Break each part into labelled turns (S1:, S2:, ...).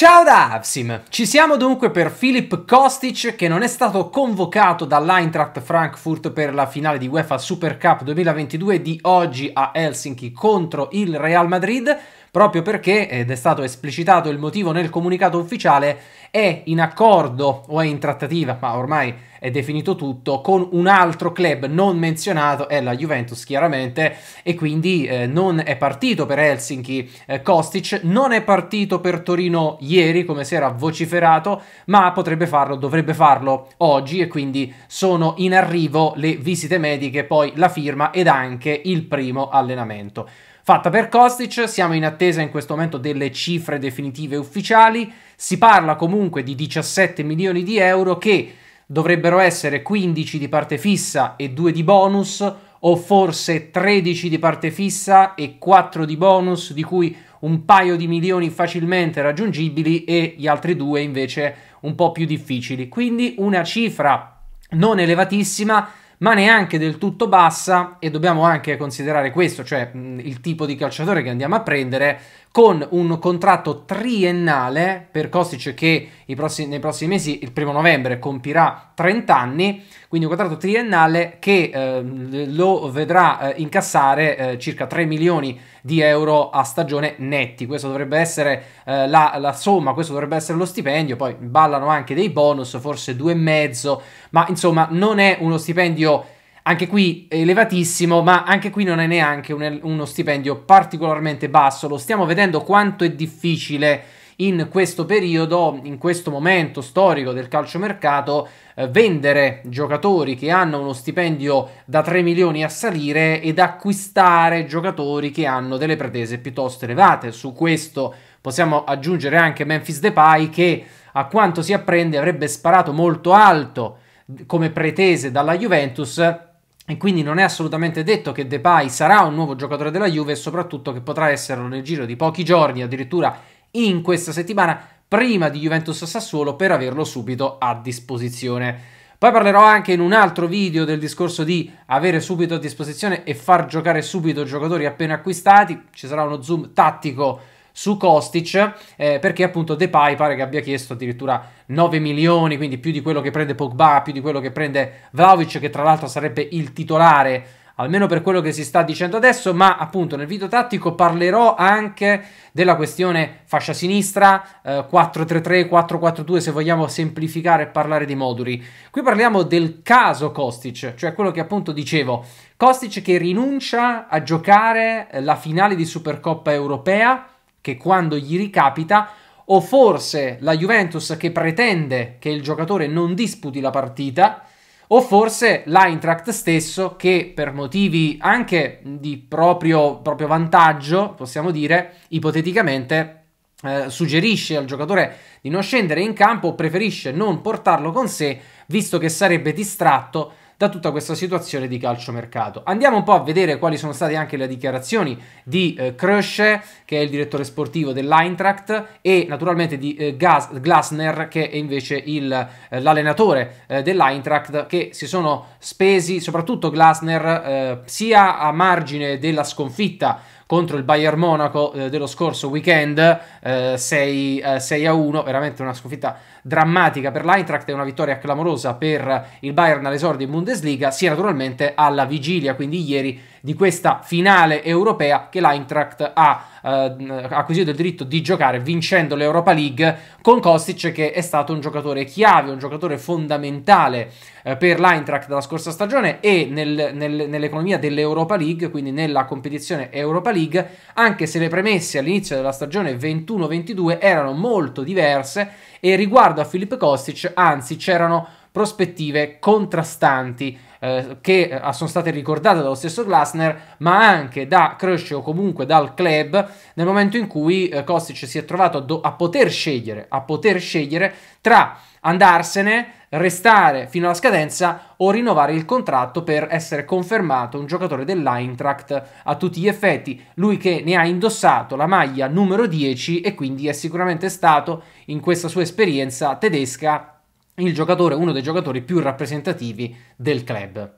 S1: Ciao da Avsim! Ci siamo dunque per Filip Kostic che non è stato convocato dall'Eintracht Frankfurt per la finale di UEFA Super Cup 2022 di oggi a Helsinki contro il Real Madrid proprio perché, ed è stato esplicitato il motivo nel comunicato ufficiale, è in accordo o è in trattativa, ma ormai è definito tutto, con un altro club non menzionato, è la Juventus chiaramente, e quindi eh, non è partito per Helsinki eh, Kostic, non è partito per Torino ieri come si era vociferato, ma potrebbe farlo, dovrebbe farlo oggi e quindi sono in arrivo le visite mediche, poi la firma ed anche il primo allenamento fatta per Kostic. Siamo in attesa in questo momento delle cifre definitive ufficiali. Si parla comunque di 17 milioni di euro che dovrebbero essere 15 di parte fissa e 2 di bonus o forse 13 di parte fissa e 4 di bonus di cui un paio di milioni facilmente raggiungibili e gli altri due invece un po' più difficili. Quindi una cifra non elevatissima ma neanche del tutto bassa e dobbiamo anche considerare questo, cioè il tipo di calciatore che andiamo a prendere, con un contratto triennale per Kostic che prossimi, nei prossimi mesi, il primo novembre, compirà 30 anni, quindi un contratto triennale che eh, lo vedrà eh, incassare eh, circa 3 milioni di euro a stagione netti. Questo dovrebbe essere eh, la, la, somma, questo dovrebbe essere lo stipendio, poi ballano anche dei bonus, forse due e mezzo, ma insomma non è uno stipendio anche qui elevatissimo, ma anche qui non è neanche un, uno stipendio particolarmente basso. Lo stiamo vedendo quanto è difficile in questo periodo, in questo momento storico del calciomercato, eh, vendere giocatori che hanno uno stipendio da 3 milioni a salire ed acquistare giocatori che hanno delle pretese piuttosto elevate. Su questo possiamo aggiungere anche Memphis Depay che a quanto si apprende avrebbe sparato molto alto come pretese dalla Juventus e quindi non è assolutamente detto che Depay sarà un nuovo giocatore della Juve e soprattutto che potrà esserlo nel giro di pochi giorni, addirittura in questa settimana, prima di Juventus Sassuolo per averlo subito a disposizione. Poi parlerò anche in un altro video del discorso di avere subito a disposizione e far giocare subito giocatori appena acquistati. Ci sarà uno zoom tattico su Kostic eh, perché appunto De Pai pare che abbia chiesto addirittura 9 milioni, quindi più di quello che prende Pogba, più di quello che prende Vlaovic che tra l'altro sarebbe il titolare almeno per quello che si sta dicendo adesso, ma appunto nel video tattico parlerò anche della questione fascia sinistra, eh, 4-3-3, 4-4-2 se vogliamo semplificare e parlare di moduli. Qui parliamo del caso Kostic, cioè quello che appunto dicevo, Kostic che rinuncia a giocare eh, la finale di Supercoppa europea che quando gli ricapita, o forse la Juventus che pretende che il giocatore non disputi la partita, o forse l'Eintracht stesso che per motivi anche di proprio, proprio vantaggio, possiamo dire, ipoteticamente eh, suggerisce al giocatore di non scendere in campo o preferisce non portarlo con sé visto che sarebbe distratto da tutta questa situazione di calciomercato. Andiamo un po' a vedere quali sono state anche le dichiarazioni di eh, Krösche, che è il direttore sportivo dell'Eintracht, e naturalmente di eh, Gas- Glasner, che è invece il, eh, l'allenatore eh, dell'Eintracht, che si sono spesi, soprattutto Glasner, eh, sia a margine della sconfitta contro il Bayern Monaco eh, dello scorso weekend, 6, eh, 6 a 1, veramente una sconfitta drammatica per l'Eintracht e una vittoria clamorosa per il Bayern all'esordio in Bundesliga, sia naturalmente alla vigilia, quindi ieri, di questa finale europea che l'Eintracht ha eh, acquisito il diritto di giocare vincendo l'Europa League con Kostic che è stato un giocatore chiave, un giocatore fondamentale eh, per l'Eintracht della scorsa stagione e nel, nel, nell'economia dell'Europa League, quindi nella competizione Europa League, anche se le premesse all'inizio della stagione 21-22 erano molto diverse e riguardo a Filippo Kostic anzi c'erano prospettive contrastanti eh, che eh, sono state ricordate dallo stesso Glasner, ma anche da Crush o comunque dal club, nel momento in cui eh, Kostic si è trovato do- a poter scegliere, a poter scegliere tra andarsene, restare fino alla scadenza o rinnovare il contratto per essere confermato un giocatore dell'Eintracht a tutti gli effetti. Lui che ne ha indossato la maglia numero 10 e quindi è sicuramente stato in questa sua esperienza tedesca il giocatore, uno dei giocatori più rappresentativi del club.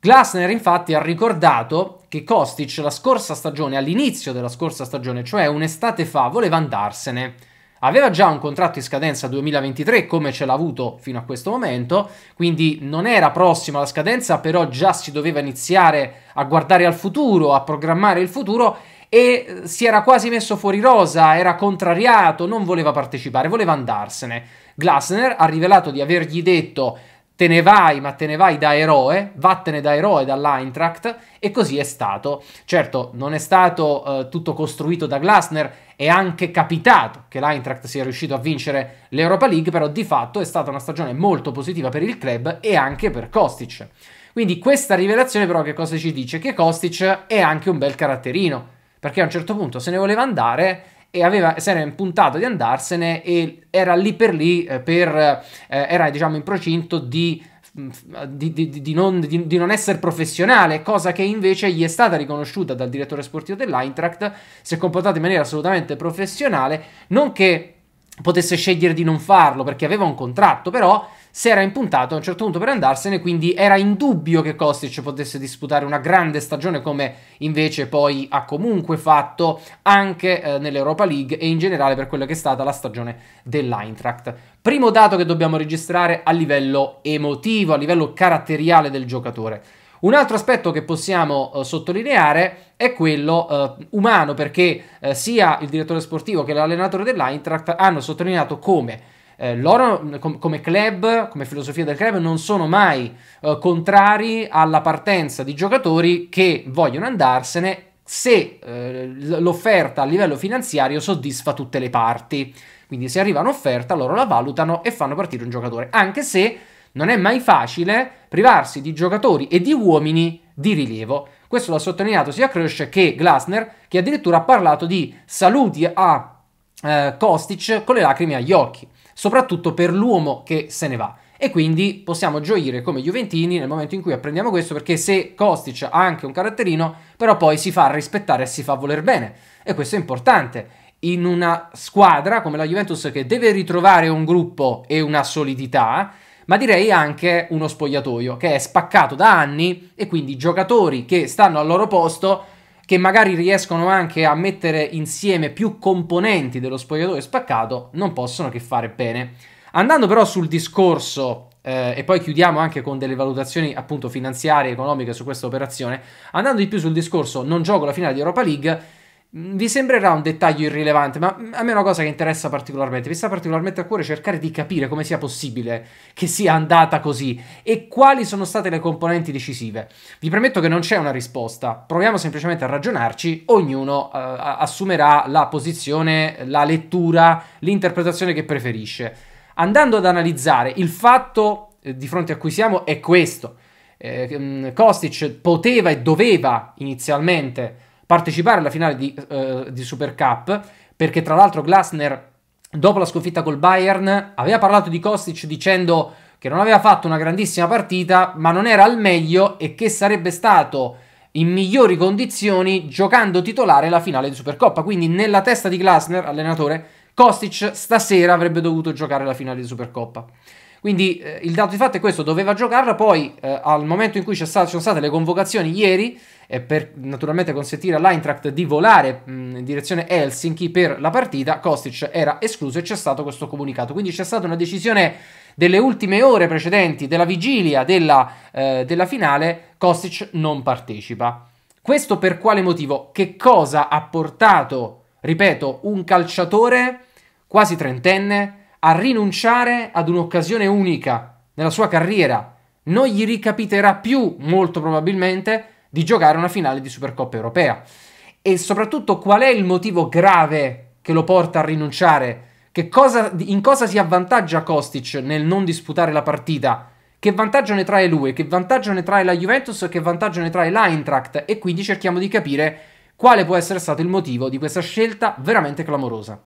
S1: Glasner infatti ha ricordato che Kostic la scorsa stagione, all'inizio della scorsa stagione, cioè un'estate fa, voleva andarsene. Aveva già un contratto in scadenza 2023 come ce l'ha avuto fino a questo momento, quindi non era prossima la scadenza, però già si doveva iniziare a guardare al futuro, a programmare il futuro e eh, si era quasi messo fuori rosa, era contrariato, non voleva partecipare, voleva andarsene. Glasner ha rivelato di avergli detto te ne vai, ma te ne vai da eroe, vattene da eroe dall'Eintracht e così è stato. Certo, non è stato eh, tutto costruito da Glasner, è anche capitato che l'Eintracht sia riuscito a vincere l'Europa League, però di fatto è stata una stagione molto positiva per il club e anche per Kostic. Quindi questa rivelazione però che cosa ci dice? Che Kostic è anche un bel caratterino perché a un certo punto se ne voleva andare e aveva, se era impuntato di andarsene e era lì per lì, eh, per, eh, era diciamo in procinto di mm, di, di, di, non, di, non, essere professionale, cosa che invece gli è stata riconosciuta dal direttore sportivo dell'Eintracht, si è comportato in maniera assolutamente professionale, non che potesse scegliere di non farlo perché aveva un contratto, però si era impuntato a un certo punto per andarsene, quindi era in dubbio che Kostic potesse disputare una grande stagione come invece poi ha comunque fatto anche eh, nell'Europa League e in generale per quella che è stata la stagione dell'Eintracht. Primo dato che dobbiamo registrare a livello emotivo, a livello caratteriale del giocatore. Un altro aspetto che possiamo eh, sottolineare è quello eh, umano, perché eh, sia il direttore sportivo che l'allenatore dell'Eintracht hanno sottolineato come eh, loro com- come club, come filosofia del club, non sono mai eh, contrari alla partenza di giocatori che vogliono andarsene se eh, l'offerta a livello finanziario soddisfa tutte le parti. Quindi se arriva un'offerta loro la valutano e fanno partire un giocatore, anche se non è mai facile privarsi di giocatori e di uomini di rilievo. Questo l'ha sottolineato sia Crush che Glasner, che addirittura ha parlato di saluti a eh, Kostic con le lacrime agli occhi soprattutto per l'uomo che se ne va. E quindi possiamo gioire come Juventini nel momento in cui apprendiamo questo, perché se Kostic ha anche un caratterino, però poi si fa rispettare e si fa voler bene. E questo è importante. In una squadra come la Juventus che deve ritrovare un gruppo e una solidità, ma direi anche uno spogliatoio che è spaccato da anni e quindi giocatori che stanno al loro posto che magari riescono anche a mettere insieme più componenti dello spogliatoio spaccato, non possono che fare bene. Andando però sul discorso, eh, e poi chiudiamo anche con delle valutazioni appunto finanziarie, economiche su questa operazione, andando di più sul discorso non gioco la finale di Europa League, Mm, vi sembrerà un dettaglio irrilevante, ma mm, a me è una cosa che interessa particolarmente. Mi sta particolarmente a cuore cercare di capire come sia possibile che sia andata così e quali sono state le componenti decisive. Vi premetto che non c'è una risposta, proviamo semplicemente a ragionarci, ognuno eh, assumerà la posizione, la lettura, l'interpretazione che preferisce. Andando ad analizzare il fatto eh, di fronte a cui siamo è questo. Eh, mm, Kostic poteva e doveva inizialmente partecipare alla finale di, eh, di Super Cup, perché tra l'altro Glasner dopo la sconfitta col Bayern aveva parlato di Kostic dicendo che non aveva fatto una grandissima partita, ma non era al meglio e che sarebbe stato in migliori condizioni giocando titolare la finale di Supercoppa. Quindi nella testa di Glasner, allenatore, Kostic stasera avrebbe dovuto giocare la finale di Supercoppa. Quindi eh, il dato di fatto è questo, doveva giocarla, poi eh, al momento in cui ci sono state le convocazioni ieri, per naturalmente consentire all'Eintracht di volare in direzione Helsinki per la partita, Kostic era escluso e c'è stato questo comunicato. Quindi c'è stata una decisione delle ultime ore precedenti, della vigilia della, eh, della finale, Kostic non partecipa. Questo per quale motivo? Che cosa ha portato, ripeto, un calciatore quasi trentenne a rinunciare ad un'occasione unica nella sua carriera? Non gli ricapiterà più, molto probabilmente, di giocare una finale di Supercoppa europea. E soprattutto qual è il motivo grave che lo porta a rinunciare? Cosa, in cosa si avvantaggia Kostic nel non disputare la partita? Che vantaggio ne trae lui? Che vantaggio ne trae la Juventus? Che vantaggio ne trae l'Eintracht? E quindi cerchiamo di capire quale può essere stato il motivo di questa scelta veramente clamorosa.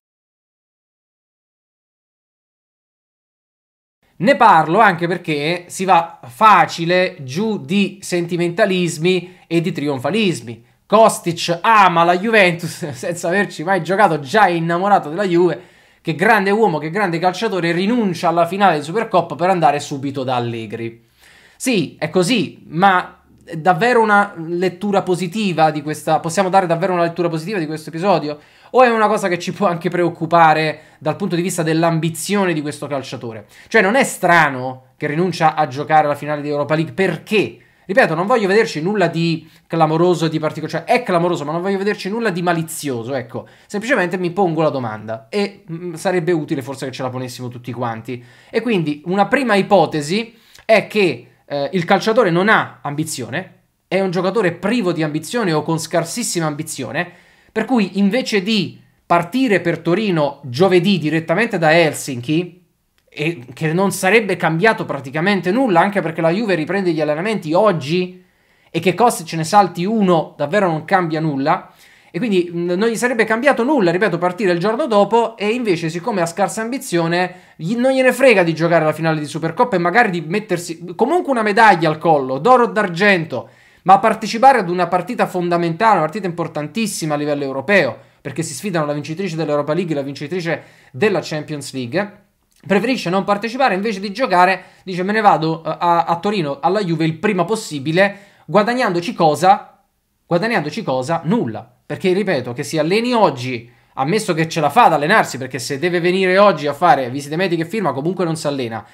S1: Ne parlo anche perché si va facile giù di sentimentalismi e di trionfalismi. Kostic ama la Juventus senza averci mai giocato, già innamorato della Juve. Che grande uomo, che grande calciatore, rinuncia alla finale di Supercoppa per andare subito da Allegri. Sì, è così, ma è davvero una lettura positiva di questa. Possiamo dare davvero una lettura positiva di questo episodio? o è una cosa che ci può anche preoccupare dal punto di vista dell'ambizione di questo calciatore? Cioè non è strano che rinuncia a giocare la finale di Europa League perché? Ripeto, non voglio vederci nulla di clamoroso, di particolare, cioè è clamoroso, ma non voglio vederci nulla di malizioso, ecco. Semplicemente mi pongo la domanda e mh, mm, sarebbe utile forse che ce la ponessimo tutti quanti. E quindi una prima ipotesi è che eh, il calciatore non ha ambizione, è un giocatore privo di ambizione o con scarsissima ambizione per cui invece di partire per Torino giovedì direttamente da Helsinki, e che non sarebbe cambiato praticamente nulla, anche perché la Juve riprende gli allenamenti oggi e che Kostic ce ne salti uno, davvero non cambia nulla. E quindi non gli sarebbe cambiato nulla, ripeto, partire il giorno dopo e invece, siccome ha scarsa ambizione, non gliene frega di giocare la finale di Supercoppa e magari di mettersi comunque una medaglia al collo, d'oro o d'argento, ma a partecipare ad una partita fondamentale, una partita importantissima a livello europeo, perché si sfidano la vincitrice dell'Europa League e la vincitrice della Champions League. Preferisce non partecipare invece di giocare, dice me ne vado eh, a, a Torino, alla Juve il prima possibile, guadagnandoci cosa? Guadagnandoci cosa? Nulla. Perché ripeto, che si alleni oggi, ammesso che ce la fa ad allenarsi, perché se deve venire oggi a fare visite mediche e firma, comunque non si allena.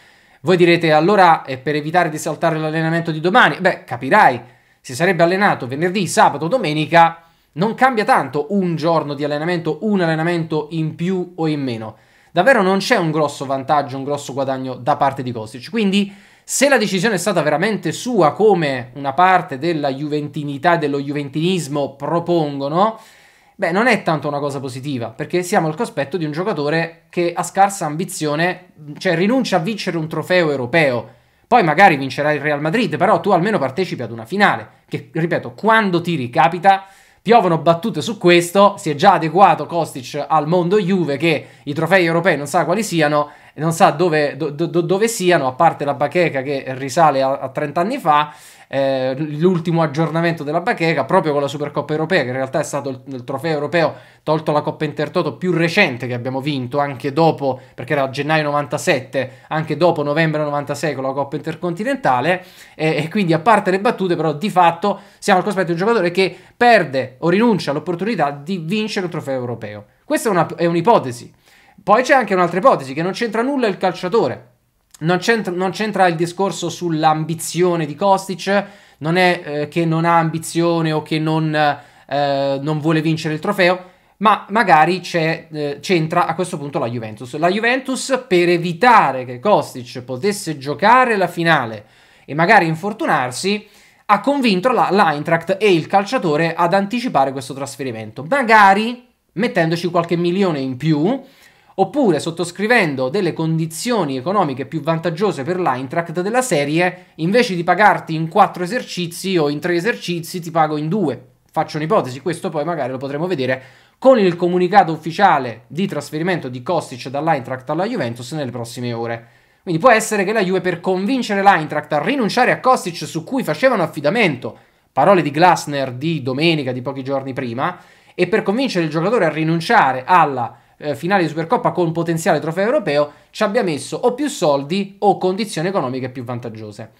S1: Voi direte allora è per evitare di saltare l'allenamento di domani? Beh, capirai si sarebbe allenato venerdì, sabato, domenica, non cambia tanto un giorno di allenamento, un allenamento in più o in meno. Davvero non c'è un grosso vantaggio, un grosso guadagno da parte di Kostic. Quindi, se la decisione è stata veramente sua, come una parte della juventinità e dello juventinismo propongono, beh, non è tanto una cosa positiva, perché siamo al cospetto di un giocatore che ha scarsa ambizione, cioè rinuncia a vincere un trofeo europeo poi magari vincerà il Real Madrid, però tu almeno partecipi ad una finale, che ripeto, quando ti ricapita, piovono battute su questo, si è già adeguato Kostic al mondo Juve che i trofei europei non sa quali siano, non sa dove, do, do, dove siano, a parte la bacheca che risale a, a 30 anni fa, eh, l'ultimo aggiornamento della bacheca proprio con la Supercoppa europea, che in realtà è stato il, il trofeo europeo tolto la Coppa Intertoto più recente che abbiamo vinto, anche dopo, perché era gennaio 97, anche dopo novembre 96 con la Coppa Intercontinentale. Eh, e quindi a parte le battute, però di fatto siamo al cospetto di un giocatore che perde o rinuncia all'opportunità di vincere un trofeo europeo. Questa è, una, è un'ipotesi. Poi c'è anche un'altra ipotesi che non c'entra nulla il calciatore, non c'entra, non c'entra il discorso sull'ambizione di Kostic, non è eh, che non ha ambizione o che non, eh, non vuole vincere il trofeo, ma magari eh, c'entra a questo punto la Juventus. La Juventus per evitare che Kostic potesse giocare la finale e magari infortunarsi, ha convinto la, l'Eintracht e il calciatore ad anticipare questo trasferimento, magari mettendoci qualche milione in più oppure sottoscrivendo delle condizioni economiche più vantaggiose per l'Eintracht della serie, invece di pagarti in quattro esercizi o in tre esercizi ti pago in due. Faccio un'ipotesi, questo poi magari lo potremo vedere con il comunicato ufficiale di trasferimento di Kostic dall'Eintracht alla Juventus nelle prossime ore. Quindi può essere che la Juve per convincere l'Eintracht a rinunciare a Kostic su cui facevano affidamento, parole di Glasner di domenica, di pochi giorni prima, e per convincere il giocatore a rinunciare alla eh, finale di Supercoppa con potenziale trofeo europeo ci abbia messo o più soldi o condizioni economiche più vantaggiose.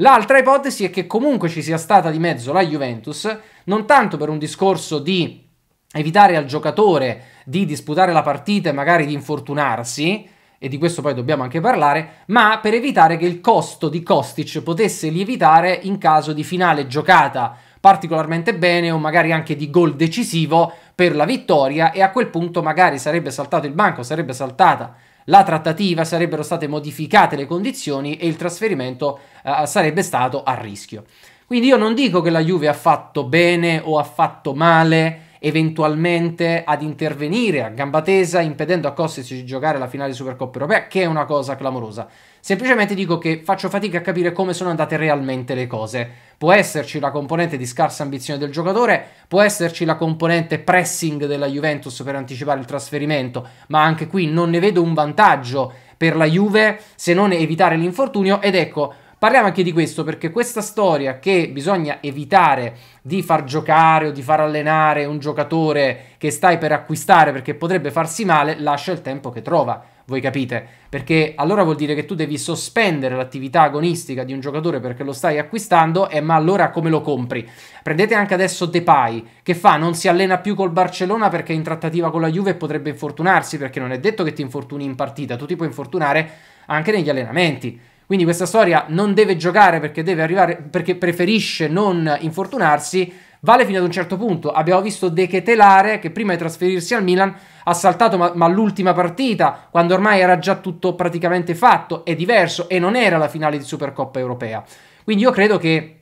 S1: L'altra ipotesi è che comunque ci sia stata di mezzo la Juventus, non tanto per un discorso di evitare al giocatore di disputare la partita e magari di infortunarsi, e di questo poi dobbiamo anche parlare, ma per evitare che il costo di Kostic potesse lievitare in caso di finale giocata particolarmente bene o magari anche di gol decisivo per la vittoria e a quel punto magari sarebbe saltato il banco, sarebbe saltata la trattativa, sarebbero state modificate le condizioni e il trasferimento eh, sarebbe stato a rischio. Quindi io non dico che la Juve ha fatto bene o ha fatto male eventualmente ad intervenire a gamba tesa impedendo a Kostic di giocare la finale di Supercoppa europea, che è una cosa clamorosa. Semplicemente dico che faccio fatica a capire come sono andate realmente le cose. Può esserci la componente di scarsa ambizione del giocatore, può esserci la componente pressing della Juventus per anticipare il trasferimento, ma anche qui non ne vedo un vantaggio per la Juve se non evitare l'infortunio ed ecco Parliamo anche di questo perché questa storia che bisogna evitare di far giocare o di far allenare un giocatore che stai per acquistare perché potrebbe farsi male, lascia il tempo che trova. Voi capite? Perché allora vuol dire che tu devi sospendere l'attività agonistica di un giocatore perché lo stai acquistando, e ma allora come lo compri? Prendete anche adesso Depay, che fa? Non si allena più col Barcellona perché è in trattativa con la Juve e potrebbe infortunarsi, perché non è detto che ti infortuni in partita, tu ti puoi infortunare anche negli allenamenti. Quindi questa storia non deve giocare perché, deve arrivare, perché preferisce non infortunarsi, vale fino ad un certo punto. Abbiamo visto De Ketelare che prima di trasferirsi al Milan ha saltato ma, ma l'ultima partita, quando ormai era già tutto praticamente fatto, è diverso e non era la finale di Supercoppa europea. Quindi io credo che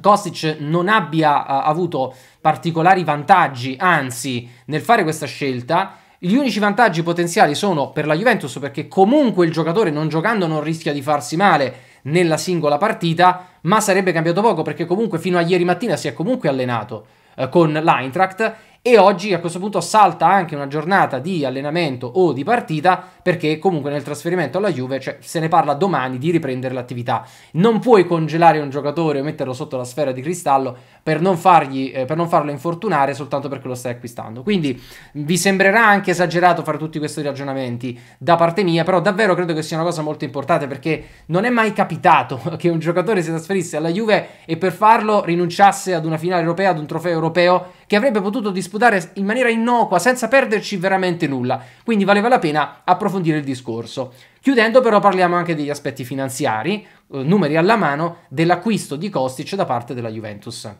S1: Kostic non abbia uh, avuto particolari vantaggi, anzi, nel fare questa scelta gli unici vantaggi potenziali sono per la Juventus perché comunque il giocatore non giocando non rischia di farsi male nella singola partita, ma sarebbe cambiato poco perché comunque fino a ieri mattina si è comunque allenato eh, con l'Eintracht e oggi a questo punto salta anche una giornata di allenamento o di partita perché comunque nel trasferimento alla Juve cioè, se ne parla domani di riprendere l'attività. Non puoi congelare un giocatore o metterlo sotto la sfera di cristallo per non, fargli, eh, per non farlo infortunare soltanto perché lo stai acquistando. Quindi vi sembrerà anche esagerato fare tutti questi ragionamenti da parte mia, però davvero credo che sia una cosa molto importante perché non è mai capitato che un giocatore si trasferisse alla Juve e per farlo rinunciasse ad una finale europea, ad un trofeo europeo che avrebbe potuto disputare in maniera innocua senza perderci veramente nulla. Quindi valeva la pena approfondire il discorso. Chiudendo però parliamo anche degli aspetti finanziari, eh, numeri alla mano, dell'acquisto di Kostic da parte della Juventus.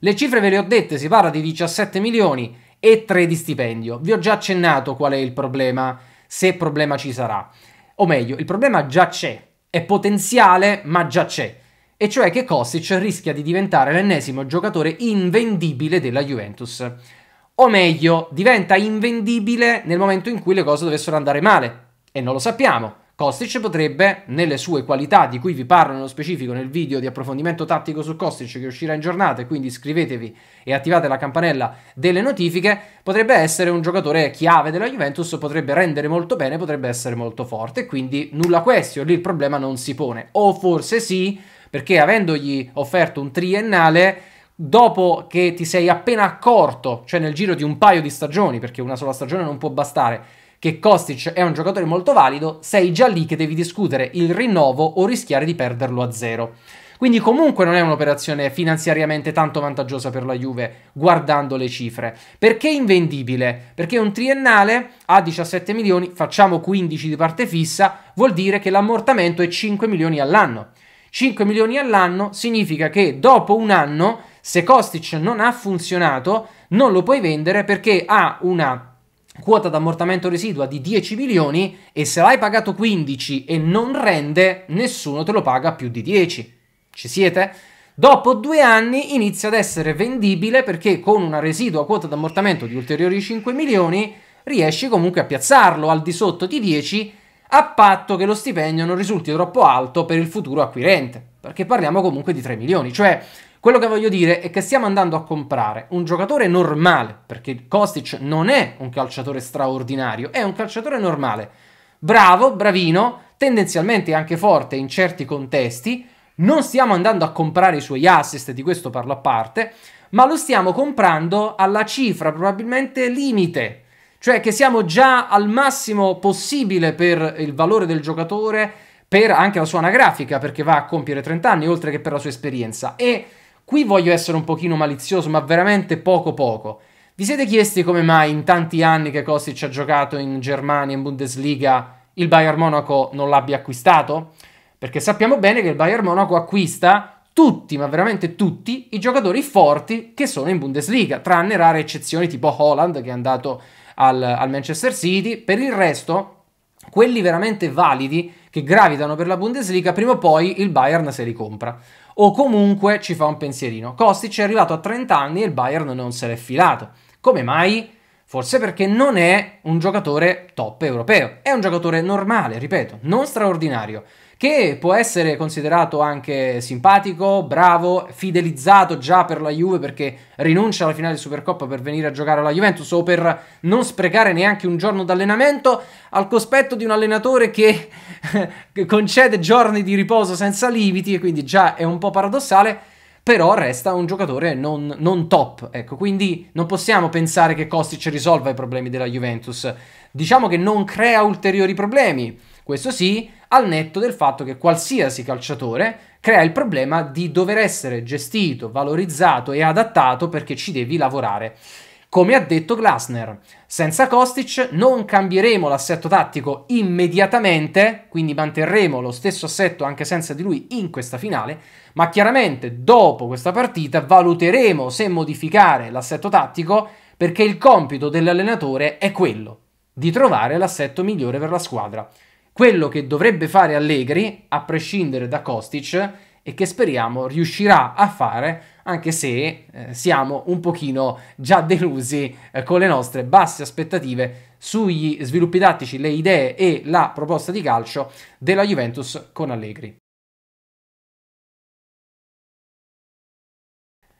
S1: Le cifre ve le ho dette, si parla di 17 milioni e 3 di stipendio. Vi ho già accennato qual è il problema, se problema ci sarà. O meglio, il problema già c'è, è potenziale ma già c'è. E cioè che Kostic rischia di diventare l'ennesimo giocatore invendibile della Juventus. O meglio, diventa invendibile nel momento in cui le cose dovessero andare male, e non lo sappiamo. Kostic potrebbe, nelle sue qualità di cui vi parlo nello specifico nel video di approfondimento tattico su Kostic che uscirà in giornata quindi iscrivetevi e attivate la campanella delle notifiche, potrebbe essere un giocatore chiave della Juventus, potrebbe rendere molto bene, potrebbe essere molto forte, quindi nulla questo, lì il problema non si pone. O forse sì, perché avendogli offerto un triennale, dopo che ti sei appena accorto, cioè nel giro di un paio di stagioni, perché una sola stagione non può bastare, che Kostic è un giocatore molto valido, sei già lì che devi discutere il rinnovo o rischiare di perderlo a zero. Quindi comunque non è un'operazione finanziariamente tanto vantaggiosa per la Juve, guardando le cifre. Perché invendibile? Perché un triennale a 17 milioni, facciamo 15 di parte fissa, vuol dire che l'ammortamento è 5 milioni all'anno. 5 milioni all'anno significa che dopo un anno, se Kostic non ha funzionato, non lo puoi vendere perché ha una quota d'ammortamento residua di 10 milioni e se l'hai pagato 15 e non rende, nessuno te lo paga più di 10. Ci siete? Dopo due anni inizia ad essere vendibile perché con una residua quota d'ammortamento di ulteriori 5 milioni riesci comunque a piazzarlo al di sotto di 10 a patto che lo stipendio non risulti troppo alto per il futuro acquirente, perché parliamo comunque di 3 milioni, cioè quello che voglio dire è che stiamo andando a comprare un giocatore normale, perché Kostic non è un calciatore straordinario, è un calciatore normale. Bravo, bravino, tendenzialmente anche forte in certi contesti. Non stiamo andando a comprare i suoi assist, di questo parlo a parte, ma lo stiamo comprando alla cifra probabilmente limite cioè che siamo già al massimo possibile per il valore del giocatore, per anche la sua anagrafica, perché va a compiere 30 anni, oltre che per la sua esperienza. E Qui voglio essere un pochino malizioso, ma veramente poco poco. Vi siete chiesti come mai in tanti anni che Kostic ha giocato in Germania, in Bundesliga, il Bayern Monaco non l'abbia acquistato? Perché sappiamo bene che il Bayern Monaco acquista tutti, ma veramente tutti, i giocatori forti che sono in Bundesliga, tranne rare eccezioni tipo Holland che è andato al, al Manchester City. Per il resto, quelli veramente validi che gravitano per la Bundesliga, prima o poi il Bayern se li compra o comunque ci fa un pensierino. Kostic è arrivato a 30 anni e il Bayern non se l'è filato. Come mai? Forse perché non è un giocatore top europeo, è un giocatore normale, ripeto, non straordinario che può essere considerato anche simpatico, bravo, fidelizzato già per la Juve perché rinuncia alla finale di Supercoppa per venire a giocare alla Juventus o per non sprecare neanche un giorno d'allenamento al cospetto di un allenatore che concede giorni di riposo senza limiti e quindi già è un po' paradossale, però resta un giocatore non, non, top. Ecco, quindi non possiamo pensare che Kostic risolva i problemi della Juventus. Diciamo che non crea ulteriori problemi. Questo sì, al netto del fatto che qualsiasi calciatore crea il problema di dover essere gestito, valorizzato e adattato perché ci devi lavorare. Come ha detto Glasner, senza Kostic non cambieremo l'assetto tattico immediatamente, quindi manterremo lo stesso assetto anche senza di lui in questa finale, ma chiaramente dopo questa partita valuteremo se modificare l'assetto tattico perché il compito dell'allenatore è quello, di trovare l'assetto migliore per la squadra quello che dovrebbe fare Allegri, a prescindere da Kostic, e che speriamo riuscirà a fare, anche se eh, siamo un pochino già delusi eh, con le nostre basse aspettative sugli sviluppi tattici, le idee e la proposta di calcio della Juventus con Allegri.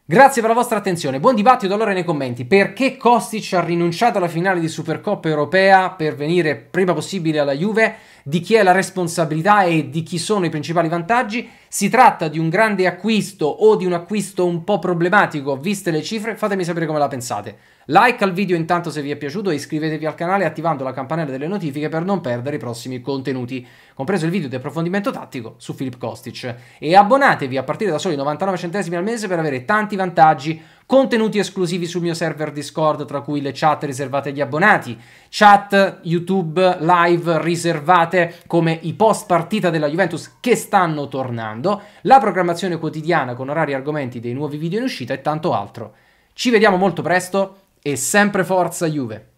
S1: Grazie per la vostra attenzione, buon dibattito allora nei commenti. Perché Kostic ha rinunciato alla finale di Supercoppa europea per venire prima possibile alla Juve? di chi è la responsabilità e di chi sono i principali vantaggi. Si tratta di un grande acquisto o di un acquisto un po' problematico, viste le cifre, fatemi sapere come la pensate. Like al video intanto se vi è piaciuto e iscrivetevi al canale attivando la campanella delle notifiche per non perdere i prossimi contenuti, compreso il video di approfondimento tattico su Filippo Kostic. E abbonatevi a partire da soli 99 centesimi al mese per avere tanti vantaggi contenuti esclusivi sul mio server Discord, tra cui le chat riservate agli abbonati, chat YouTube live riservate come i post partita della Juventus che stanno tornando, la programmazione quotidiana con orari e argomenti dei nuovi video in uscita e tanto altro. Ci vediamo molto presto e sempre forza Juve!